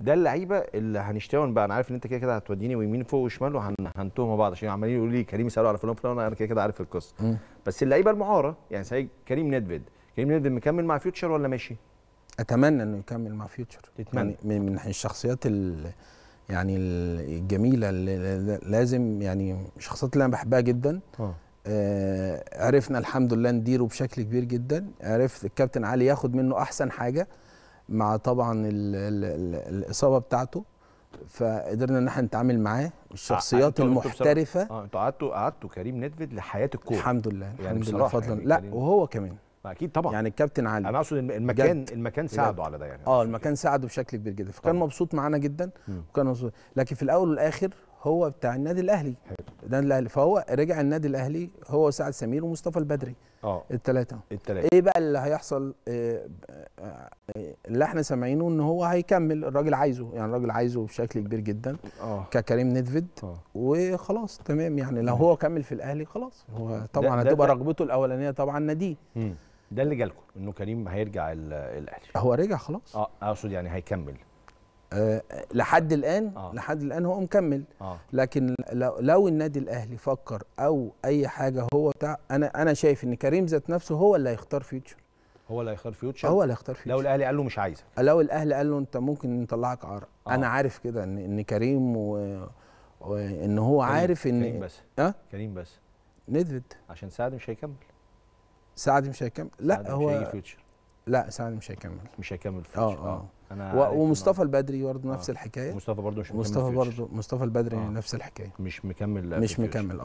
ده اللعيبه اللي هنشتغل بقى انا عارف ان انت كده كده هتوديني ويمين فوق وشمال وهنتهم بعض عشان عمالين يقولوا لي كريم يسالوا على فلان فلان انا كده كده عارف القصه بس اللعيبه المعاره يعني زي كريم نيدفيد كريم نيدفيد مكمل مع فيوتشر ولا ماشي؟ اتمنى انه يكمل مع فيوتشر تتمنى يعني من الشخصيات يعني الجميله اللي لازم يعني الشخصيات اللي انا بحبها جدا آه. آه عرفنا الحمد لله نديره بشكل كبير جدا عرفت الكابتن علي ياخد منه احسن حاجه مع طبعا الـ الـ الـ الاصابه بتاعته فقدرنا ان احنا نتعامل معاه والشخصيات آه، آه، المحترفه اه انتوا قعدتوا قعدتوا كريم نيدفيد لحياه الكوره الحمد لله يعني الحمد لله فضلا يعني لا وهو كمان اكيد طبعا يعني الكابتن علي انا اقصد المكان جد. المكان ساعده جد. على ده يعني اه المكان ساعده بشكل كبير جدا فكان طبعا. مبسوط معانا جدا م. وكان مبسوط لكن في الاول والاخر هو بتاع النادي الاهلي ده الاهلي فهو رجع النادي الاهلي هو سعد سمير ومصطفى البدري اه الثلاثه الثلاثه ايه بقى اللي هيحصل إيه اللي احنا سامعينه ان هو هيكمل الراجل عايزه يعني الراجل عايزه بشكل كبير جدا اه ككريم ندفد آه. وخلاص تمام يعني لو هو كمل في الاهلي خلاص هو طبعا هتبقى رغبته الاولانيه طبعا ناديه ده اللي جالكم انه كريم هيرجع الاهلي هو رجع خلاص اه اقصد يعني هيكمل آه، آه، لحد الان آه. لحد الان هو مكمل آه. لكن لو, لو النادي الاهلي فكر او اي حاجه هو تع... انا انا شايف ان كريم ذات نفسه هو اللي هيختار فيوتشر هو اللي هيختار فيوتشر هو اللي هيختار فيوتشر لو الاهلي قال له مش عايزك لو الاهلي قال له انت ممكن نطلعك عار آه. انا عارف كده ان ان كريم و... وان هو كريم. عارف ان كريم بس أه؟ كريم بس ندفد عشان سعد مش هيكمل سعد مش هيكمل لا سعد هو مش هيجي فيوتشر لا سالم مش هيكمل مش هيكمل في اه آه. اه انا و... ومصطفى البدري برضه نفس آه. الحكايه مصطفى برضه مش مصطفى برضه مصطفى البدري آه. نفس الحكايه مش مكمل مش مكمل اه